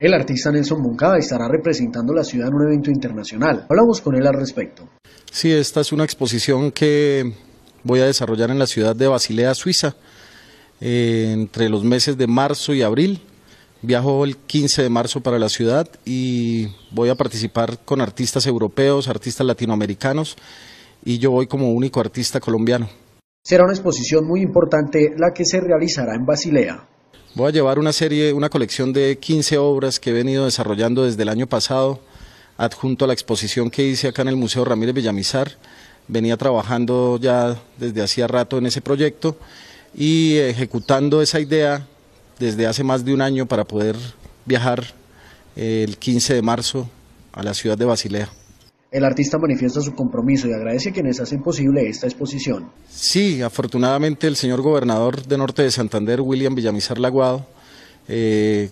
El artista Nelson Moncada estará representando la ciudad en un evento internacional. Hablamos con él al respecto. Sí, esta es una exposición que voy a desarrollar en la ciudad de Basilea, Suiza, eh, entre los meses de marzo y abril. Viajo el 15 de marzo para la ciudad y voy a participar con artistas europeos, artistas latinoamericanos y yo voy como único artista colombiano. Será una exposición muy importante la que se realizará en Basilea. Voy a llevar una serie, una colección de 15 obras que he venido desarrollando desde el año pasado, adjunto a la exposición que hice acá en el Museo Ramírez Villamizar. Venía trabajando ya desde hacía rato en ese proyecto y ejecutando esa idea desde hace más de un año para poder viajar eh, el 15 de marzo a la ciudad de Basilea. El artista manifiesta su compromiso y agradece a quienes hacen posible esta exposición. Sí, afortunadamente el señor gobernador de Norte de Santander, William Villamizar Laguado, eh,